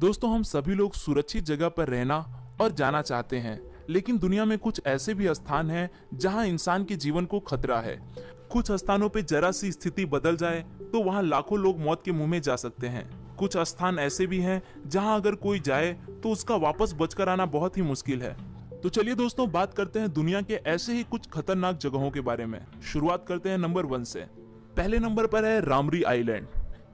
दोस्तों हम सभी लोग सुरक्षित जगह पर रहना और जाना चाहते हैं लेकिन दुनिया में कुछ ऐसे भी स्थान हैं जहां इंसान के जीवन को खतरा है कुछ स्थानों पर जरा सी स्थिति बदल जाए तो वहां लाखों लोग मौत के मुंह में जा सकते हैं कुछ स्थान ऐसे भी हैं जहां अगर कोई जाए तो उसका वापस बचकर आना बहुत ही मुश्किल है तो चलिए दोस्तों बात करते हैं दुनिया के ऐसे ही कुछ खतरनाक जगहों के बारे में शुरुआत करते हैं नंबर वन से पहले नंबर पर है रामरी आइलैंड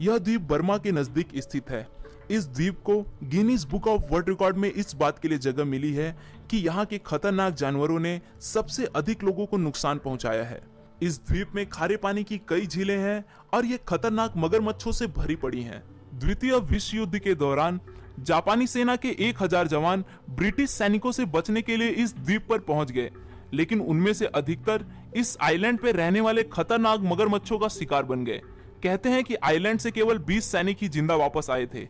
यह द्वीप बर्मा के नजदीक स्थित है इस द्वीप को Guinness book of world record में इस बात के लिए जगह मिली है कि यहाँ के खतरनाक जानवरों ने सबसे अधिक लोगों को नुकसान पहुंचाया है इस द्वीप में खारे पानी की कई झीलें हैं और ये खतरनाक मगरमच्छों से भरी पड़ी हैं। द्वितीय विश्व युद्ध के दौरान जापानी सेना के 1000 जवान ब्रिटिश सैनिकों से बचने के लिए इस द्वीप पर पहुंच गए लेकिन उनमें से अधिकतर इस आइलैंड पर रहने वाले खतरनाक मगरमच्छों का शिकार बन गए कहते हैं कि आइलैंड से केवल 20 सैनिक ही जिंदा वापस आए थे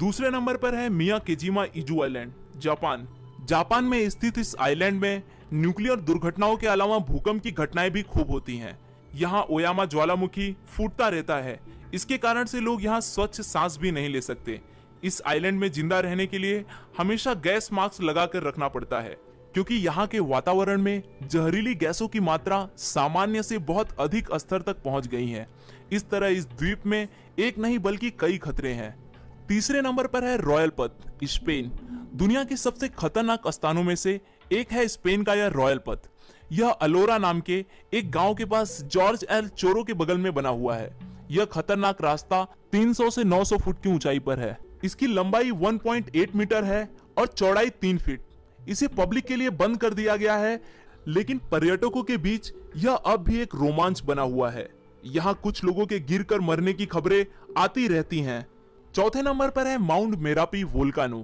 दूसरे नंबर पर है Miyakejima Izu island Japan Japan में स्थित इस आइलैंड में न्यूक्लियर दुर्घटनाओं के अलावा भूकंप की घटनाएं भी खूब होती हैं यहाँ ओयामा ज्वालामुखी फूटता रहता है इसके कारण से लोग यहाँ स्वच्छ सांस भी नहीं ले सकते इस आइलैंड में जिंदा रहने के लिए हमेशा गैस मास्क लगा कर रखना पड़ता है क्योंकि यहाँ के वातावरण में जहरीली गैसों की मात्रा सामान्य से बहुत अधिक स्तर तक पहुंच गई है इस तरह इस द्वीप में एक नहीं बल्कि कई खतरे हैं तीसरे नंबर पर है रॉयल पथ स्पेन दुनिया के सबसे खतरनाक स्थानों में से एक है स्पेन का यह रॉयल पथ यह अलोरा नाम के एक गांव के पास जॉर्ज एल चोरो के बगल में बना हुआ है यह खतरनाक रास्ता 300 से 900 फुट की ऊंचाई पर है इसकी लंबाई 1.8 मीटर है और चौड़ाई 3 फीट इसे पब्लिक के लिए बंद कर दिया गया है लेकिन पर्यटकों के बीच यह अब भी एक रोमांच बना हुआ है यहाँ कुछ लोगों के गिरकर मरने की खबरें आती रहती हैं चौथे नंबर पर है Mount Merapi volcano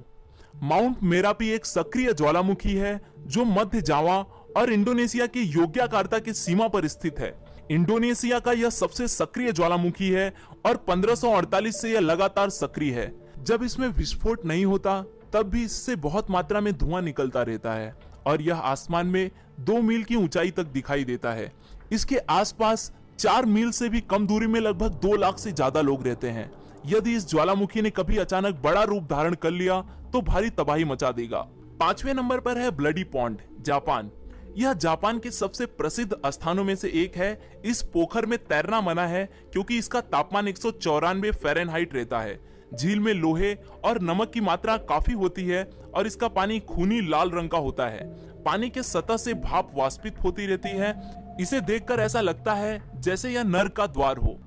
Mount Merapi एक सक्रिय ज्वालामुखी है जो मध्य जावा और इंडोनेशिया के योग्याकार्ता की सीमा पर स्थित है इंडोनेशिया का यह सबसे सक्रिय ज्वालामुखी है और 1548 से यह लगातार सक्रिय है जब इसमें विस्फोट नहीं होता तब भी इससे बहुत मात्रा में धुआं निकलता रहता है और यह आसमान में दो मील की ऊंचाई तक दिखाई देता है इसके आसपास चार मील से भी कम दूरी में लगभग दो लाख से ज्यादा लोग रहते हैं यदि इस ज्वालामुखी ने कभी अचानक बड़ा रूप धारण कर लिया तो भारी तबाही मचा देगा पांचवें नंबर पर है ब्लडी पॉन्ड जापान यह जापान के सबसे प्रसिद्ध स्थानों में से एक है इस पोखर में तैरना मना है क्योंकि इसका तापमान एक फ़ारेनहाइट रहता है झील में लोहे और नमक की मात्रा काफी होती है और इसका पानी खूनी लाल रंग का होता है पानी के सतह से भाप वास्पित होती रहती है इसे देखकर ऐसा लगता है जैसे यह नर का द्वार हो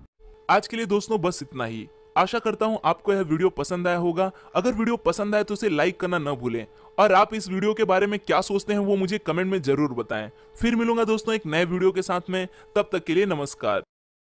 आज के लिए दोस्तों बस इतना ही आशा करता हूँ आपको यह वीडियो पसंद आया होगा अगर वीडियो पसंद आए तो उसे लाइक करना न भूलें और आप इस वीडियो के बारे में क्या सोचते हैं वो मुझे कमेंट में जरूर बताएं फिर मिलूंगा दोस्तों एक नए वीडियो के साथ में तब तक के लिए नमस्कार